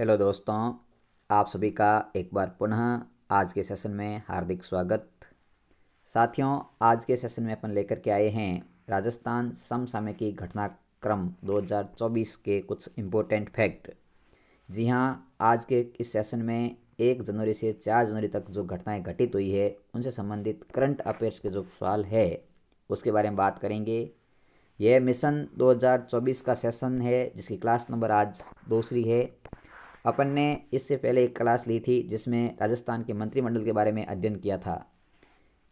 hello दोस्तों आप सभी का एक बार पुनः आज के सेशन में हार्दिक स्वागत साथियों आज के सेशन में अपन लेकर के आए हैं राजस्थान समसामयिकी घटनाक्रम 2024 के कुछ इम्पोर्टेंट फैक्ट जी हाँ आज के इस सेशन में एक जनवरी से चार जनवरी तक जो घटनाएं घटित हुई है उनसे संबंधित करंट अफेयर्स के जो सवाल है उसके बारे में बात करेंगे यह मिशन 2024 का सेशन है जिसकी क्लास नंबर आज दूसरी है अपन ने इससे पहले एक क्लास ली थी जिसमें राजस्थान के मंत्रिमंडल के बारे में अध्ययन किया था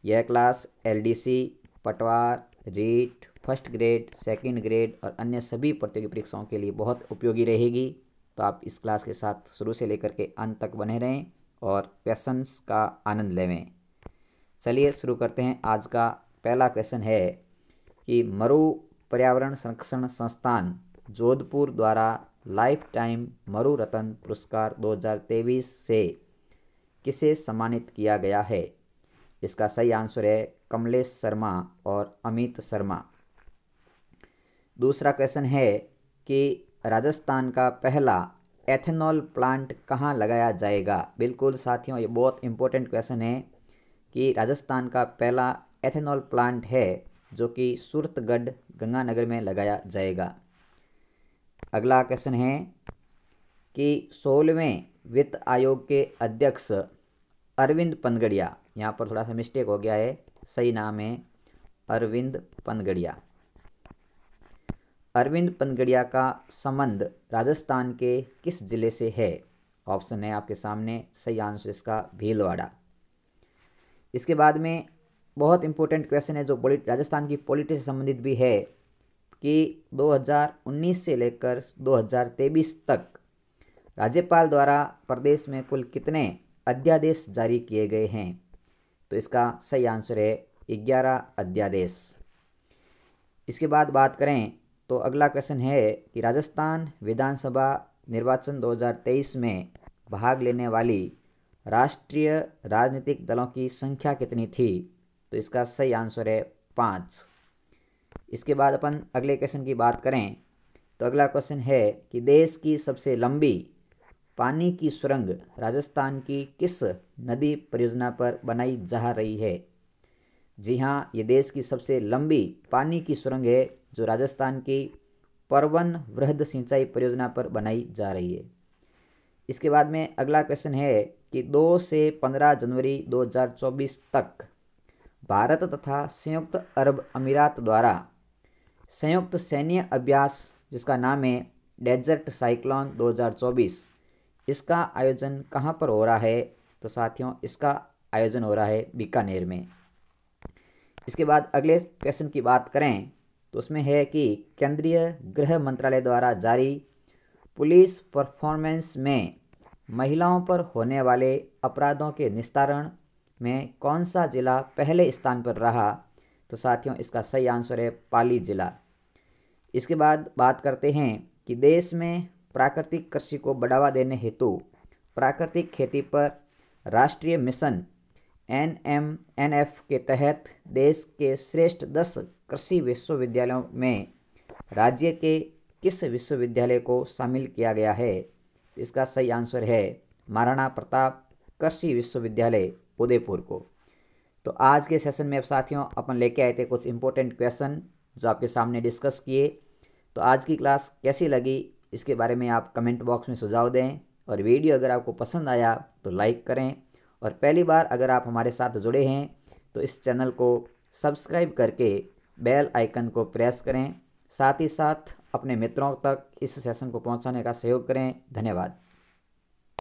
यह क्लास एलडीसी, पटवार REET first grade second grade और अन्य सभी प्रतियोगी परीक्षाओं के लिए बहुत उपयोगी रहेगी तो आप इस क्लास के साथ शुरू से लेकर के अंत तक बने रहें और क्वेश्चंस का आनंद लेवें चलिए शुरू करते हैं आज का पहला क्वेश्चन है कि मरु पर्यावरण संरक्षण संस्थान जोधपुर द्वारा लाइफ टाइम मरु पुरस्कार 2023 से किसे सम्मानित किया गया है इसका सही आंसर है कमलेश शर्मा और अमित शर्मा दूसरा क्वेश्चन है कि राजस्थान का पहला एथेनॉल प्लांट कहाँ लगाया जाएगा बिल्कुल साथियों ये बहुत इम्पोर्टेंट क्वेश्चन है कि राजस्थान का पहला एथेनॉल प्लांट है जो कि सूरतगढ़ गंगानगर में लगाया जाएगा अगला क्वेश्चन है कि सोलहवें वित्त आयोग के अध्यक्ष अरविंद पनगड़िया यहाँ पर थोड़ा सा मिस्टेक हो गया है सही नाम है अरविंद पनगड़िया अरविंद पनगड़िया का संबंध राजस्थान के किस जिले से है ऑप्शन है आपके सामने सही आंसर इसका भीलवाड़ा इसके बाद में बहुत इंपॉर्टेंट क्वेश्चन है जो राजस्थान की पॉलिटिक्स से संबंधित भी है कि 2019 से लेकर 2023 तक राज्यपाल द्वारा प्रदेश में कुल कितने अध्यादेश जारी किए गए हैं तो इसका सही आंसर है ग्यारह अध्यादेश इसके बाद बात करें तो अगला क्वेश्चन है कि राजस्थान विधानसभा निर्वाचन 2023 में भाग लेने वाली राष्ट्रीय राजनीतिक दलों की संख्या कितनी थी तो इसका सही आंसर है पाँच इसके बाद अपन अगले क्वेश्चन की बात करें तो अगला क्वेश्चन है कि देश की सबसे लंबी पानी की सुरंग राजस्थान की किस नदी परियोजना पर बनाई जा रही है जी हाँ ये देश की सबसे लंबी पानी की सुरंग है जो राजस्थान की परवन वृहद सिंचाई परियोजना पर बनाई जा रही है इसके बाद में अगला क्वेश्चन है कि 2 से 15 जनवरी 2024 तक भारत तथा संयुक्त अरब अमीरात द्वारा संयुक्त सैन्य अभ्यास जिसका नाम है डेजर्ट साइक्लॉन 2024 इसका आयोजन कहाँ पर हो रहा है तो साथियों इसका आयोजन हो रहा है बीकानेर में इसके बाद अगले क्वेश्चन की बात करें तो उसमें है कि केंद्रीय गृह मंत्रालय द्वारा जारी पुलिस परफॉर्मेंस में महिलाओं पर होने वाले अपराधों के निस्तारण में कौन सा जिला पहले स्थान पर रहा तो साथियों इसका सही आंसर है पाली जिला इसके बाद बात करते हैं कि देश में प्राकृतिक कृषि को बढ़ावा देने हेतु प्राकृतिक खेती पर राष्ट्रीय mission N M N F के तहत देश के श्रेष्ठ दस कृषि विश्वविद्यालयों में राज्य के किस विश्वविद्यालय को शामिल किया गया है इसका सही आंसर है महाराणा प्रताप कृषि विश्वविद्यालय उदयपुर को तो आज के सेशन में अब साथियों अपन लेके आए थे कुछ इंपॉर्टेंट क्वेश्चन जो आपके सामने डिस्कस किए तो आज की क्लास कैसी लगी इसके बारे में आप कमेंट बॉक्स में सुझाव दें और वीडियो अगर आपको पसंद आया तो लाइक करें और पहली बार अगर आप हमारे साथ जुड़े हैं तो इस चैनल को सब्सक्राइब करके बेल आइकन को प्रेस करें साथ ही साथ अपने मित्रों तक इस सेशन को पहुंचाने का सहयोग करें धन्यवाद